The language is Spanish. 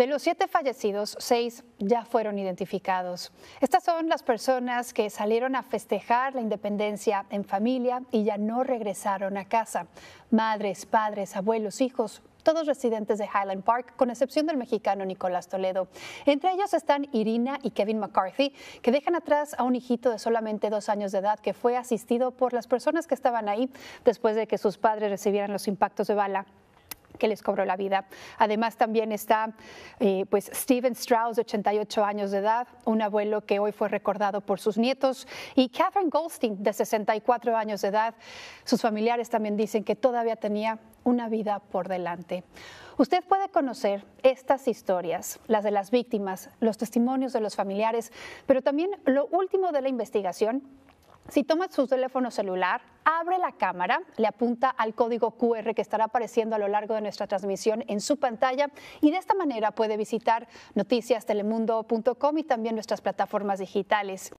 De los siete fallecidos, seis ya fueron identificados. Estas son las personas que salieron a festejar la independencia en familia y ya no regresaron a casa. Madres, padres, abuelos, hijos, todos residentes de Highland Park, con excepción del mexicano Nicolás Toledo. Entre ellos están Irina y Kevin McCarthy, que dejan atrás a un hijito de solamente dos años de edad que fue asistido por las personas que estaban ahí después de que sus padres recibieran los impactos de bala que les cobró la vida. Además también está eh, pues Steven Strauss, 88 años de edad, un abuelo que hoy fue recordado por sus nietos, y Catherine Goldstein, de 64 años de edad. Sus familiares también dicen que todavía tenía una vida por delante. Usted puede conocer estas historias, las de las víctimas, los testimonios de los familiares, pero también lo último de la investigación si toma su teléfono celular abre la cámara, le apunta al código QR que estará apareciendo a lo largo de nuestra transmisión en su pantalla y de esta manera puede visitar noticiastelemundo.com y también nuestras plataformas digitales.